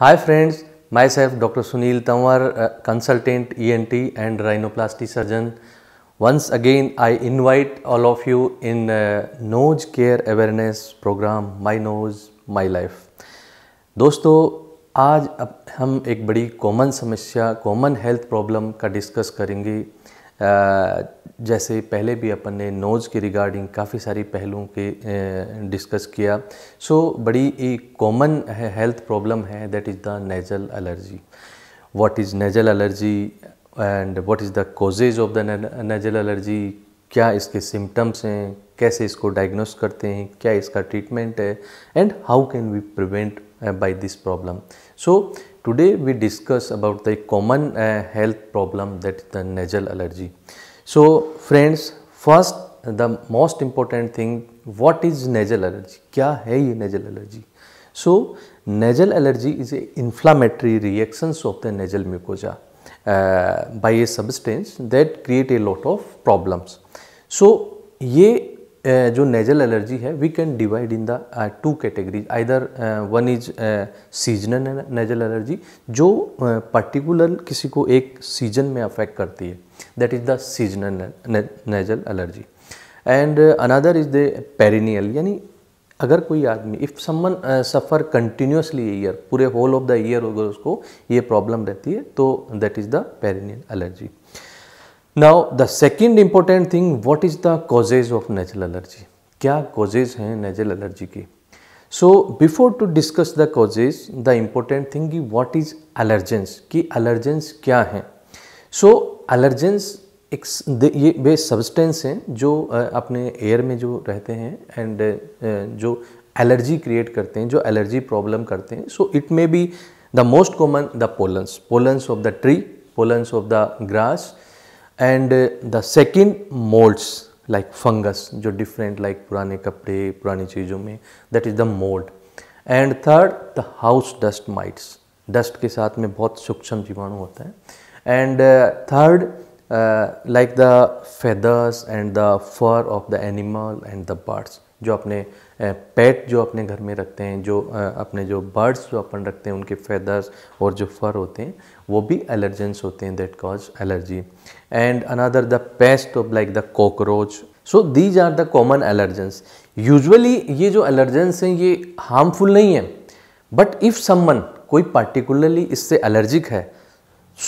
Hi friends myself doctor Sunil Tanwar consultant E N T and rhinoplasty surgeon once again I invite all of you in nose care awareness programme my nose my life दोस्तों आज अब हम एक बड़ी common समस्या common health problem का discuss करेंगे जैसे पहले भी अपन ने नोज़ के रिगार्डिंग काफ़ी सारी पहलुओं के डिस्कस किया सो so, बड़ी एक कॉमन हेल्थ प्रॉब्लम है that is the nasal allergy what is nasal allergy and what is the causes of the nasal allergy क्या इसके सिम्टम्स हैं कैसे इसको डायग्नोस करते हैं क्या इसका ट्रीटमेंट है and how can we prevent by this problem so Today we discuss about the common uh, health problem that is the nasal allergy. So friends first the most important thing what is nasal allergy? kya hai ye nasal allergy? So nasal allergy is a inflammatory reactions of the nasal mucosa uh, by a substance that create a lot of problems. So ये जो nasal allergy है we can divide in the two categories either one is seasonal nasal allergy जो particular uh, किसी को एक season में affect करती है that is the seasonal nasal allergy and another is the perennial यानी अगर कोई आदमी if someone suffer continuously year पूरे होल ऑफ द ईयर अगर उसको ये प्रॉब्लम रहती है तो that is the perennial allergy now the second important thing what is the causes of natural allergy क्या कॉजेज हैं नेचुरल एलर्जी की so before to discuss the causes the important thing what is allergens कि allergens क्या हैं सो allergens एक ये वे substance हैं जो अपने एयर में जो रहते हैं एंड जो एलर्जी क्रिएट करते हैं जो एलर्जी प्रॉब्लम करते हैं so it may be the most common the pollens pollens of the tree pollens of the grass and the second moulds like fungus जो डिफरेंट लाइक like पुराने कपड़े पुरानी चीज़ों में that is the mould and third the house dust mites dust के साथ में बहुत सूक्ष्म जीवाणु होते हैं and third like the feathers and the fur of the animal and the birds जो अपने पेट जो अपने घर में रखते हैं जो अपने जो बर्ड्स जो अपन रखते हैं उनके फेदर्स और जो फर होते हैं वो भी एलर्जेंस होते हैं that cause allergy and another the pest of like the cockroach so these are the common allergens usually ये जो एलर्जेंस हैं ये हार्मफुल नहीं है बट इफ़ समन कोई पार्टिकुलरली इससे एलर्जिक है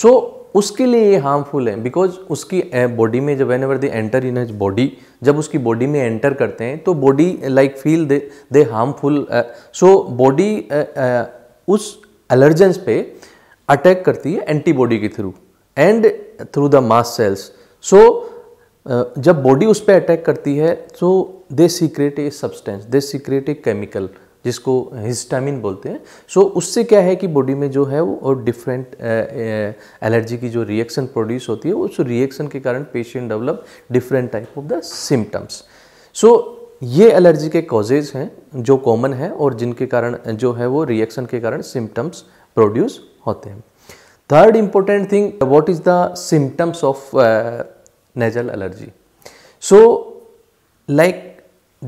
सो so, उसके लिए ये हार्मफुल है बिकॉज उसकी बॉडी में जब whenever they enter in his body जब उसकी बॉडी में एंटर करते हैं तो body like feel they they harmful so body उस एलर्जेंस पे अटैक करती है एंटीबॉडी के through and through the mast cells so जब बॉडी उस पर अटैक करती है so they secrete a substance they secrete a chemical जिसको हिस्टामिन बोलते हैं सो so, उससे क्या है कि बॉडी में जो है वो और डिफरेंट एलर्जी की जो रिएक्शन प्रोड्यूस होती है उस रिएक्शन के कारण patient develop different type of the symptoms so ये एलर्जी के कॉजेज हैं जो कॉमन है और जिनके कारण जो है वो रिएक्शन के कारण सिम्टम्स प्रोड्यूस होते हैं third important thing what is the symptoms of nasal allergy so like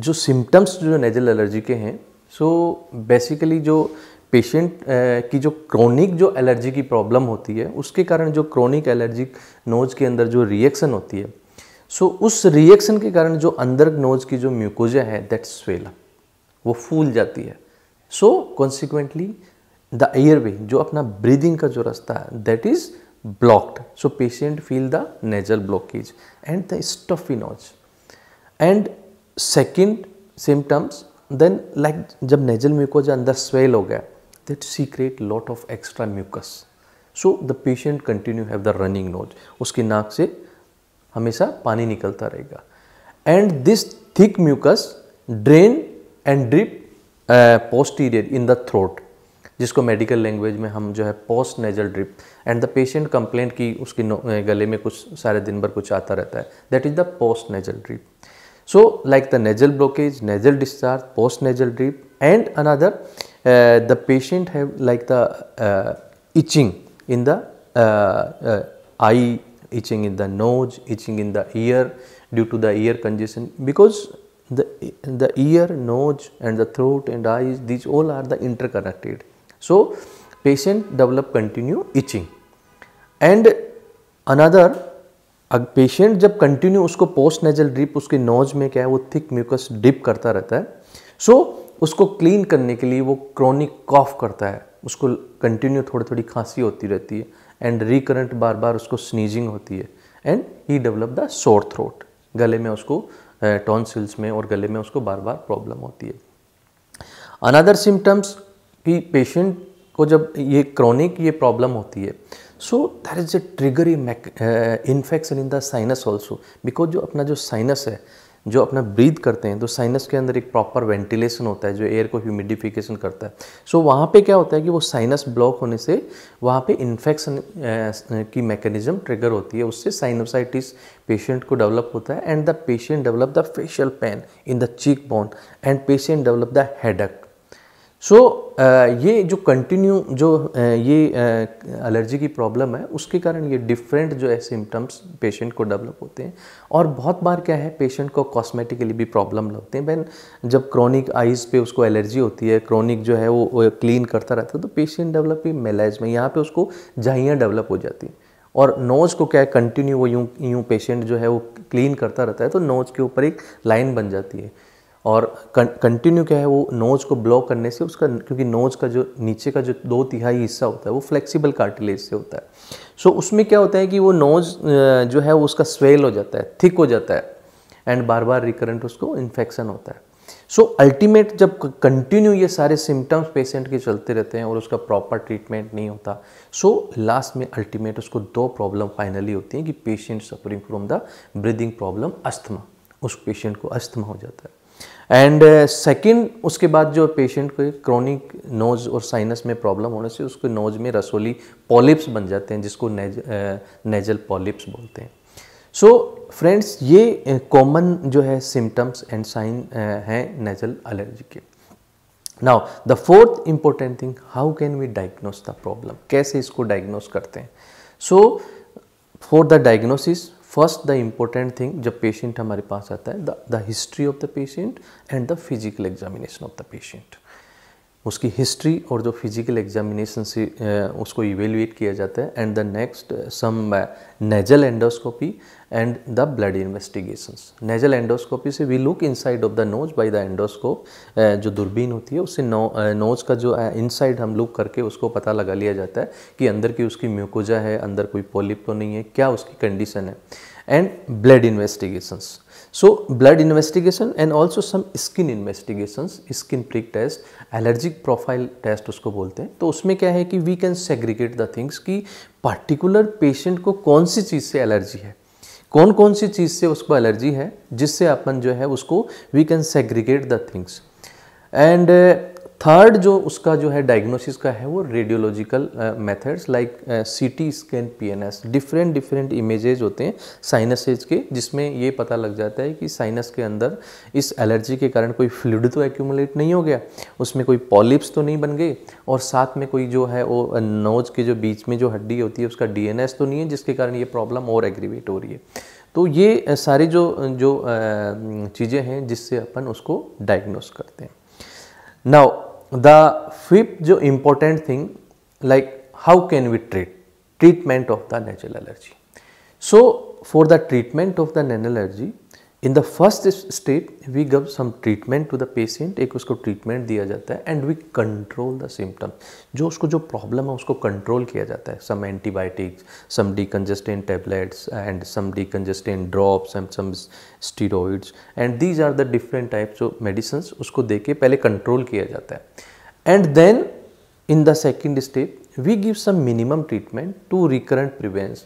जो सिम्टम्स जो नेजल एलर्जी के हैं सो so, बेसिकली जो पेशेंट की जो क्रॉनिक जो एलर्जी की प्रॉब्लम होती है उसके कारण जो क्रॉनिक एलर्जी नोज़ के अंदर जो रिएक्शन होती है सो so, उस रिएक्शन के कारण जो अंदर नोज की जो म्यूकोजा है दैट स्वेल वो फूल जाती है सो कॉन्सिक्वेंटली द एयरवे जो अपना ब्रीदिंग का जो रास्ता है that is blocked so patient feel the nasal blockage and the stuffy nose and second symptoms then like जब नेजल म्यूकोज अंदर स्वेल हो गया that secrete lot of extra mucus so the patient continue have the running nose उसकी नाक से हमेशा पानी निकलता रहेगा and this thick mucus drain and drip posterior in the throat जिसको मेडिकल लैंग्वेज में हम जो है post nasal drip and the patient complaint की उसकी गले में कुछ सारे दिन भर कुछ आता रहता है that is the post nasal drip So like the nasal blockage, nasal discharge, post nasal drip and another uh, the patient have like the uh, itching in the uh, uh, eye, itching in the nose, itching in the ear due to the ear congestion because the, the ear, nose and the throat and eyes these all are the interconnected. So patient develop continue itching and another अब patient जब continue उसको post nasal drip उसके nose में क्या है वो thick mucus drip करता रहता है सो so, उसको क्लीन करने के लिए वो क्रॉनिक कॉफ करता है उसको कंटिन्यू थोड़ी थोड़ी खांसी होती रहती है एंड रिकरेंट बार बार उसको स्नीजिंग होती है and he develop the sore throat गले में उसको टॉन्सिल्स में और गले में उसको बार बार प्रॉब्लम होती है अनदर सिम्टम्स कि पेशेंट को जब ये क्रॉनिक ये प्रॉब्लम होती है so there is a triggering make infection in the sinus also because जो अपना जो साइनस है जो अपना ब्रीद करते हैं तो साइनस के अंदर एक प्रॉपर वेंटिलेशन होता है जो एयर को ह्यूमिडिफिकेशन करता है सो so, वहाँ पे क्या होता है कि वो साइनस ब्लॉक होने से वहाँ पे इन्फेक्शन uh, की मैकेनिज्म ट्रिगर होती है उससे साइनोसाइटिस पेशेंट को डेवलप होता है and the patient develop the facial pain in the cheek bone and patient develop the headache so so, uh, ये जो कंटिन्यू जो uh, ये एलर्जी uh, की प्रॉब्लम है उसके कारण ये डिफरेंट जो है सिम्टम्स पेशेंट को डेवलप होते हैं और बहुत बार क्या है पेशेंट को कॉस्मेटिकली भी प्रॉब्लम लगते हैं वैन जब क्रॉनिक आइज़ पे उसको एलर्जी होती है क्रॉनिक जो है वो, क्लीन करता रहता है तो पेशेंट डेवलप ही में यहाँ पर उसको झाइयाँ डेवलप हो जाती हैं और नोज़ को क्या है कंटिन्यू वो यूँ यूँ पेशेंट जो है वो क्लीन करता रहता है तो नोज़ के ऊपर एक लाइन बन जाती है और कंटिन्यू क्या है वो नोज को ब्लॉक करने से उसका क्योंकि नोज का जो नीचे का जो दो तिहाई हिस्सा होता है वो फ्लेक्सिबल कार्टिलेज से होता है सो so, उसमें क्या होता है कि वो नोज जो है वो उसका स्वेल हो जाता है थिक हो जाता है एंड बार बार रिकरेंट उसको इन्फेक्शन होता है सो so, अल्टीमेट जब कंटिन्यू ये सारे सिम्टम्स पेशेंट के चलते रहते हैं और उसका प्रॉपर ट्रीटमेंट नहीं होता सो so, लास्ट में अल्टीमेट उसको दो प्रॉब्लम फाइनली होती हैं कि patient suffering from the breathing problem asthma उस पेशेंट को अस्थमा हो जाता है एंड सेकंड uh, उसके बाद जो पेशेंट को क्रॉनिक नोज और साइनस में प्रॉब्लम होने से उसको नोज में रसोली पॉलिप्स बन जाते हैं जिसको नेज, नेजल पॉलिप्स बोलते हैं सो so, फ्रेंड्स ये कॉमन uh, जो है सिम्टम्स एंड साइन हैं नेजल एलर्जी के now the fourth important thing how can we diagnose the problem कैसे इसको डायग्नोस करते हैं so for the diagnosis first the important thing जब पेशेंट हमारे पास आता है the history of the patient and the physical examination of the patient उसकी हिस्ट्री और जो फिजिकल एग्जामिनेशन से उसको इवेल्युएट किया जाता है and the next some nasal endoscopy and the blood investigations nasal endoscopy से we look inside of the nose by the endoscope जो दूरबीन होती है उससे नो नोज का जो इनसाइड हम लुक करके उसको पता लगा लिया जाता है कि अंदर की उसकी म्यूकोजा है अंदर कोई पॉलिप तो नहीं है क्या उसकी कंडीशन है and blood investigations So blood investigation and also some skin investigations, skin prick test, allergic profile test उसको बोलते हैं तो उसमें क्या है कि we can segregate the things कि particular patient को कौन सी चीज़ से एलर्जी है कौन कौन सी चीज़ से उसको एलर्जी है जिससे अपन जो है उसको we can segregate the things and third जो उसका जो है डायग्नोसिस का है वो radiological methods like CT scan PNS different different images होते हैं साइनसेज के जिसमें ये पता लग जाता है कि साइनस के अंदर इस एलर्जी के कारण कोई फ्लूड तो एक्यूमुलेट नहीं हो गया उसमें कोई पॉलिप्स तो नहीं बन गए और साथ में कोई जो है वो नोज के जो बीच में जो हड्डी होती है उसका डी तो नहीं है जिसके कारण ये प्रॉब्लम और एग्रीवेट हो रही है तो ये uh, सारी जो uh, जो uh, चीज़ें हैं जिससे अपन उसको डायग्नोस करते हैं now the fifth jo important thing like how can we treat treatment of the nasal allergy. So, for the treatment of the nasal allergy in the first step we gave some treatment to the patient एक उसको treatment दिया जाता है and we control the symptom जो उसको जो problem है उसको कंट्रोल किया जाता है some antibiotics some congestant tablets and some congestant drops and some steroids and these are the different types of medicines उसको दे के पहले कंट्रोल किया जाता है and then in the second step we give some minimum treatment to recurrent prevents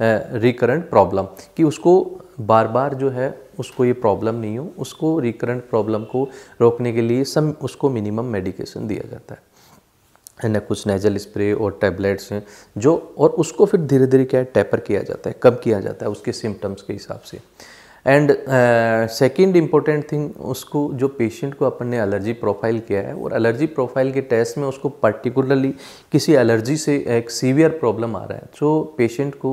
recurrent problem कि उसको बार बार जो है उसको ये प्रॉब्लम नहीं हो उसको रिकरेंट प्रॉब्लम को रोकने के लिए सम उसको मिनिमम मेडिकेशन दिया जाता है है ना कुछ नेजल स्प्रे और टैबलेट्स हैं जो और उसको फिर धीरे धीरे क्या है टैपर किया जाता है कम किया जाता है उसके सिम्टम्स के हिसाब से एंड सेकेंड इम्पोर्टेंट थिंग उसको जो पेशेंट को अपन ने एलर्जी प्रोफाइल किया है और एलर्जी प्रोफाइल के टेस्ट में उसको पर्टिकुलरली किसी एलर्जी से एक सीवियर प्रॉब्लम आ रहा है सो पेशेंट को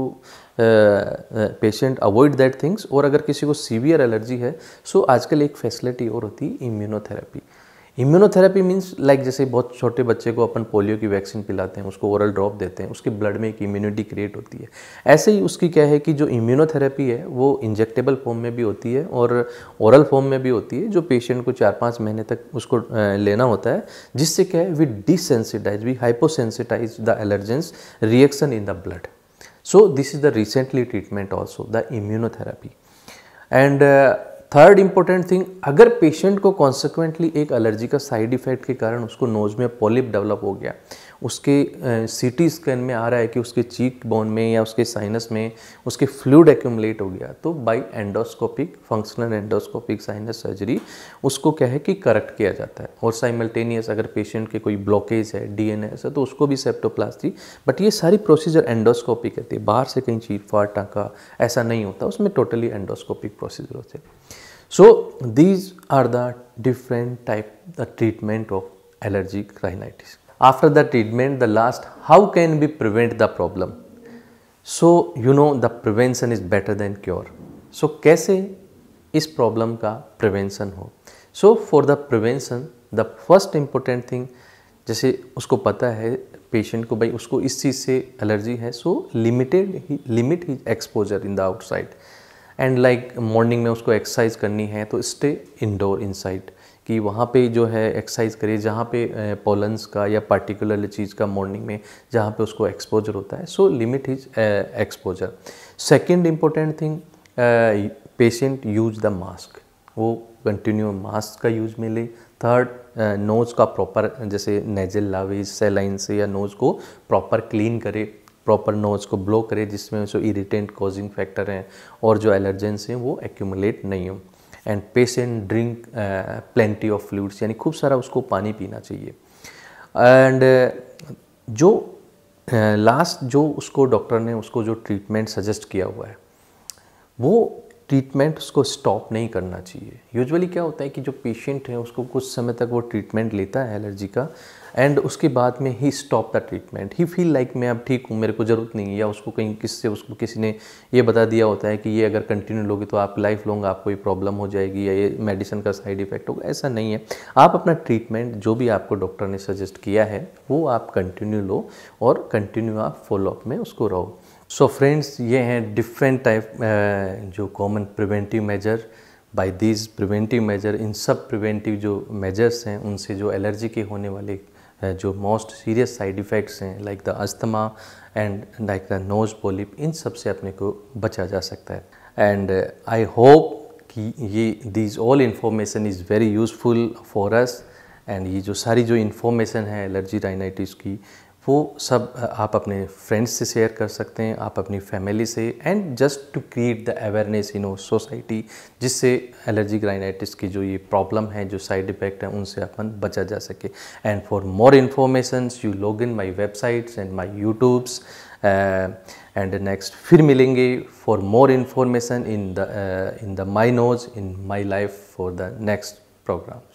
पेशेंट अवॉइड दैट थिंग्स और अगर किसी को सीवियर एलर्जी है सो so आजकल एक फैसिलिटी और होती है इम्यूनोथेरेपी इम्यूनोथेरेपी मीन्स लाइक जैसे बहुत छोटे बच्चे को अपन पोलियो की वैक्सीन पिलाते हैं उसको ओरल ड्रॉप देते हैं उसके ब्लड में एक इम्यूनिटी क्रिएट होती है ऐसे ही उसकी क्या है कि जो इम्यूनोथेरेपी है वो इंजेक्टेबल फॉर्म में भी होती है और ओरल फॉर्म में भी होती है जो पेशेंट को चार पाँच महीने तक उसको लेना होता है जिससे क्या है we desensitize we hyposensitize the allergens reaction in the blood so this is the recently treatment also the immunotherapy and third important thing अगर पेशेंट को कॉन्सिक्वेंटली एक एलर्जी का साइड इफेक्ट के कारण उसको नोज में पॉलिप डेवलप हो गया उसके सी टी स्कैन में आ रहा है कि उसके चीक बोन में या उसके साइनस में उसके फ्लूड एक्यूमलेट हो गया तो by endoscopic functional endoscopic sinus surgery उसको क्या है कि करेक्ट किया जाता है और साइमल्टेनियस अगर पेशेंट के कोई ब्लॉकेज है डी एन एस है तो उसको भी सेप्टोप्लास्टी बट ये सारी प्रोसीजर एंडोस्कोपिक रहती है बाहर से कहीं चीर फाटा टाँका ऐसा नहीं होता उसमें टोटली एंडोस्कोपिक प्रोसीजर होते हैं So these are the different type the treatment of allergic rhinitis. After the treatment the last how can we prevent the problem? So you know the prevention is better than cure. So kaise is problem ka prevention ho So for the prevention the first important thing जैसे उसको पता है patient को भाई उसको इस चीज़ से allergy है so limited limit his exposure in the outside and like morning में उसको एक्सरसाइज करनी है तो स्टे इनडोर इनसाइड कि वहाँ पे जो है एक्सरसाइज करिए जहाँ पे पोलन्स का या पार्टिकुलर चीज़ का मॉर्निंग में जहाँ पे उसको एक्सपोजर होता है so limit is exposure second important thing patient use the mask वो कंटिन्यू मास्क का यूज में ले थर्ड नोज़ का प्रॉपर जैसे नेजल लावे सेलाइन से या नोज़ को प्रॉपर क्लीन करे प्रॉपर नोज़ को ब्लो करे जिसमें जो इरीटेंट कॉजिंग फैक्टर हैं और जो एलर्जेंस हैं वो एक्यूमुलेट नहीं हों and patient drink plenty of fluids यानी खूब सारा उसको पानी पीना चाहिए एंड uh, जो लास्ट uh, जो उसको डॉक्टर ने उसको जो ट्रीटमेंट सजेस्ट किया हुआ है वो ट्रीटमेंट उसको स्टॉप नहीं करना चाहिए यूजुअली क्या होता है कि जो पेशेंट है उसको कुछ समय तक वो ट्रीटमेंट लेता है एलर्जी का एंड उसके बाद में ही स्टॉप द ट्रीटमेंट ही फील लाइक मैं अब ठीक हूँ मेरे को ज़रूरत नहीं है या उसको कहीं किससे उसको किसी ने ये बता दिया होता है कि ये अगर कंटिन्यू लोगे तो आप लाइफ लॉन्ग आपको ये प्रॉब्लम हो जाएगी या ये मेडिसिन का साइड इफेक्ट होगा ऐसा नहीं है आप अपना ट्रीटमेंट जो भी आपको डॉक्टर ने सजेस्ट किया है वो आप कंटिन्यू लो और कंटिन्यू आप फॉलोअप में उसको रहो सो फ्रेंड्स ये हैं डिफरेंट टाइप जो common preventive measure by these preventive measure इन सब प्रिवेंटिव जो मेजर्स हैं उनसे जो एलर्जी के होने वाले जो मोस्ट सीरियस साइड इफ़ेक्ट्स हैं like the asthma and like the nose polyp इन सब से अपने को बचा जा सकता है एंड आई होप कि ये these all information is very useful for us and ये जो सारी जो इन्फॉर्मेशन है एलर्जी राइनाइटिस की वो सब आप अपने फ्रेंड्स से शेयर कर सकते हैं आप अपनी फैमिली से and just to create the awareness in our society जिससे एलर्जी ग्राइनाइटिस की जो ये प्रॉब्लम है जो साइड इफ़ेक्ट है उनसे अपन बचा जा सके and for more information you log in my websites and my YouTubes and next फिर मिलेंगे for more information in the in the my nose in my life for the next programme